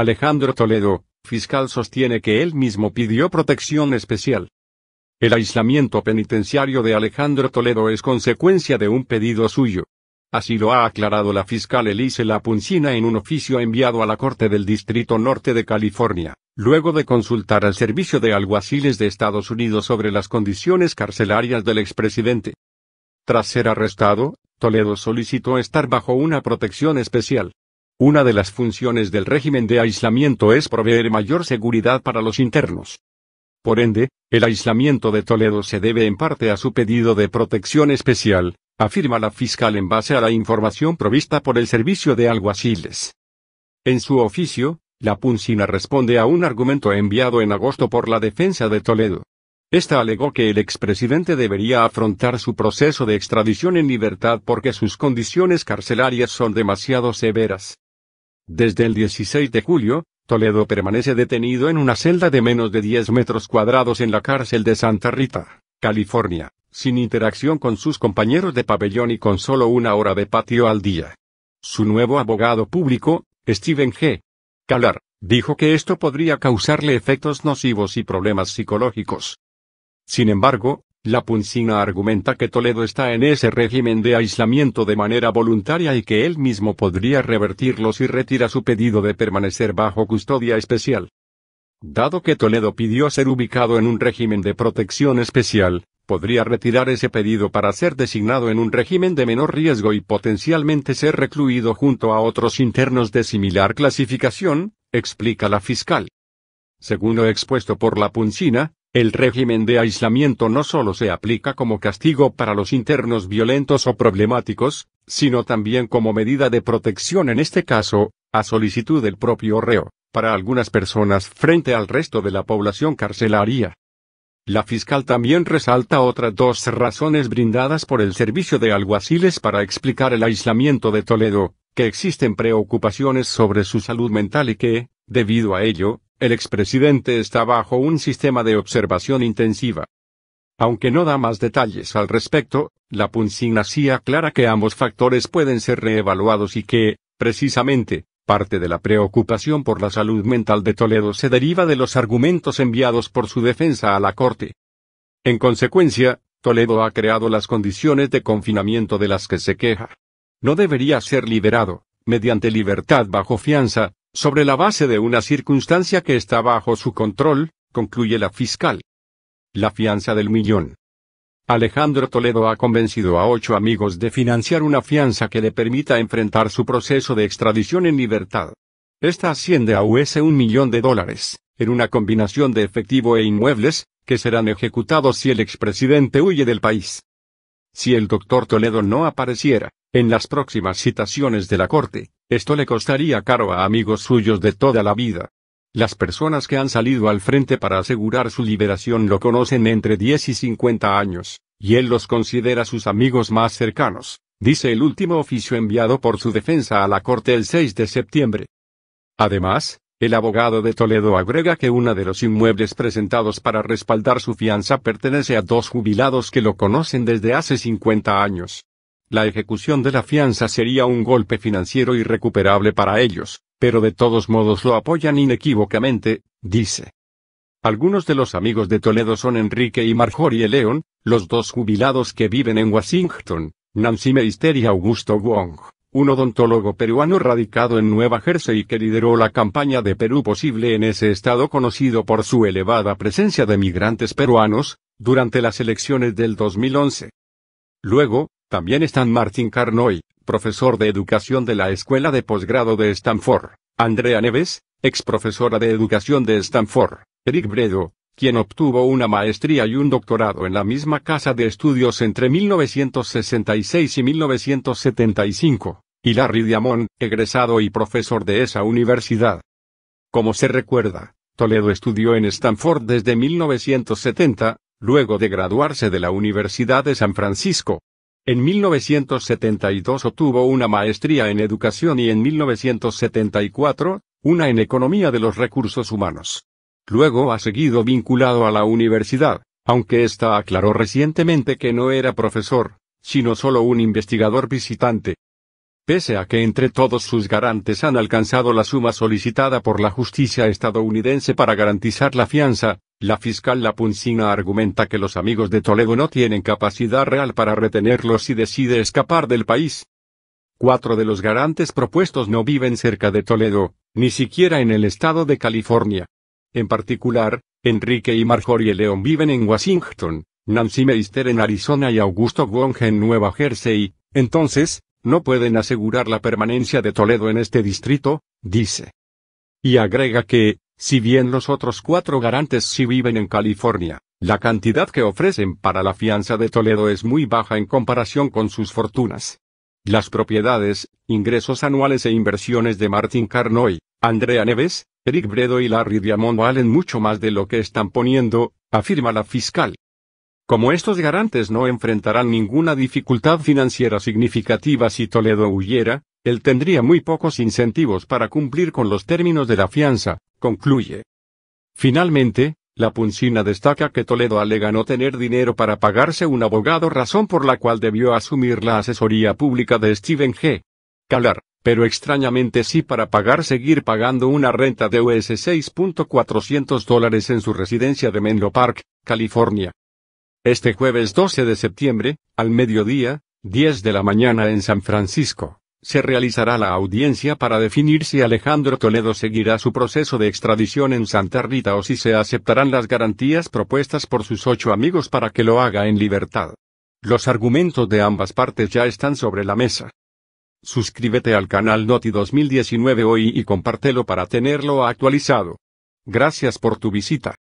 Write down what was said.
Alejandro Toledo, fiscal sostiene que él mismo pidió protección especial. El aislamiento penitenciario de Alejandro Toledo es consecuencia de un pedido suyo. Así lo ha aclarado la fiscal Elise Lapuncina en un oficio enviado a la Corte del Distrito Norte de California, luego de consultar al Servicio de Alguaciles de Estados Unidos sobre las condiciones carcelarias del expresidente. Tras ser arrestado, Toledo solicitó estar bajo una protección especial. Una de las funciones del régimen de aislamiento es proveer mayor seguridad para los internos. Por ende, el aislamiento de Toledo se debe en parte a su pedido de protección especial, afirma la fiscal en base a la información provista por el Servicio de Alguaciles. En su oficio, la Puncina responde a un argumento enviado en agosto por la defensa de Toledo. Esta alegó que el expresidente debería afrontar su proceso de extradición en libertad porque sus condiciones carcelarias son demasiado severas. Desde el 16 de julio, Toledo permanece detenido en una celda de menos de 10 metros cuadrados en la cárcel de Santa Rita, California, sin interacción con sus compañeros de pabellón y con solo una hora de patio al día. Su nuevo abogado público, Steven G. Calar, dijo que esto podría causarle efectos nocivos y problemas psicológicos. Sin embargo, la Puncina argumenta que Toledo está en ese régimen de aislamiento de manera voluntaria y que él mismo podría revertirlo si retira su pedido de permanecer bajo custodia especial. Dado que Toledo pidió ser ubicado en un régimen de protección especial, podría retirar ese pedido para ser designado en un régimen de menor riesgo y potencialmente ser recluido junto a otros internos de similar clasificación, explica la fiscal. Según lo expuesto por la Puncina, el régimen de aislamiento no solo se aplica como castigo para los internos violentos o problemáticos, sino también como medida de protección en este caso, a solicitud del propio reo, para algunas personas frente al resto de la población carcelaria. La fiscal también resalta otras dos razones brindadas por el servicio de alguaciles para explicar el aislamiento de Toledo, que existen preocupaciones sobre su salud mental y que, debido a ello, el expresidente está bajo un sistema de observación intensiva. Aunque no da más detalles al respecto, la sí aclara que ambos factores pueden ser reevaluados y que, precisamente, parte de la preocupación por la salud mental de Toledo se deriva de los argumentos enviados por su defensa a la Corte. En consecuencia, Toledo ha creado las condiciones de confinamiento de las que se queja. No debería ser liberado, mediante libertad bajo fianza, sobre la base de una circunstancia que está bajo su control, concluye la fiscal. La fianza del millón. Alejandro Toledo ha convencido a ocho amigos de financiar una fianza que le permita enfrentar su proceso de extradición en libertad. Esta asciende a US un millón de dólares, en una combinación de efectivo e inmuebles, que serán ejecutados si el expresidente huye del país. Si el doctor Toledo no apareciera, en las próximas citaciones de la Corte, esto le costaría caro a amigos suyos de toda la vida. Las personas que han salido al frente para asegurar su liberación lo conocen entre 10 y 50 años, y él los considera sus amigos más cercanos, dice el último oficio enviado por su defensa a la Corte el 6 de septiembre. Además, el abogado de Toledo agrega que uno de los inmuebles presentados para respaldar su fianza pertenece a dos jubilados que lo conocen desde hace 50 años. La ejecución de la fianza sería un golpe financiero irrecuperable para ellos, pero de todos modos lo apoyan inequívocamente, dice. Algunos de los amigos de Toledo son Enrique y Marjorie León, los dos jubilados que viven en Washington, Nancy Meister y Augusto Wong, un odontólogo peruano radicado en Nueva Jersey que lideró la campaña de Perú posible en ese estado conocido por su elevada presencia de migrantes peruanos, durante las elecciones del 2011. Luego, también están Martin Carnoy, profesor de educación de la Escuela de Posgrado de Stanford, Andrea Neves, ex profesora de educación de Stanford, Eric Bredo, quien obtuvo una maestría y un doctorado en la misma casa de estudios entre 1966 y 1975, y Larry Diamond, egresado y profesor de esa universidad. Como se recuerda, Toledo estudió en Stanford desde 1970, luego de graduarse de la Universidad de San Francisco, en 1972 obtuvo una maestría en educación y en 1974, una en economía de los recursos humanos. Luego ha seguido vinculado a la universidad, aunque ésta aclaró recientemente que no era profesor, sino solo un investigador visitante. Pese a que entre todos sus garantes han alcanzado la suma solicitada por la justicia estadounidense para garantizar la fianza, la fiscal Lapuncina argumenta que los amigos de Toledo no tienen capacidad real para retenerlos y decide escapar del país. Cuatro de los garantes propuestos no viven cerca de Toledo, ni siquiera en el estado de California. En particular, Enrique y Marjorie León viven en Washington, Nancy Meister en Arizona y Augusto Wong en Nueva Jersey, entonces, no pueden asegurar la permanencia de Toledo en este distrito, dice. Y agrega que, si bien los otros cuatro garantes sí viven en California, la cantidad que ofrecen para la fianza de Toledo es muy baja en comparación con sus fortunas. Las propiedades, ingresos anuales e inversiones de Martin Carnoy, Andrea Neves, Eric Bredo y Larry Diamond valen mucho más de lo que están poniendo, afirma la fiscal. Como estos garantes no enfrentarán ninguna dificultad financiera significativa si Toledo huyera, él tendría muy pocos incentivos para cumplir con los términos de la fianza, concluye. Finalmente, la Puncina destaca que Toledo alega no tener dinero para pagarse un abogado, razón por la cual debió asumir la asesoría pública de Steven G. Calar, pero extrañamente sí para pagar seguir pagando una renta de US 6.400 dólares en su residencia de Menlo Park, California. Este jueves 12 de septiembre, al mediodía, 10 de la mañana en San Francisco. Se realizará la audiencia para definir si Alejandro Toledo seguirá su proceso de extradición en Santa Rita o si se aceptarán las garantías propuestas por sus ocho amigos para que lo haga en libertad. Los argumentos de ambas partes ya están sobre la mesa. Suscríbete al canal Noti 2019 hoy y compártelo para tenerlo actualizado. Gracias por tu visita.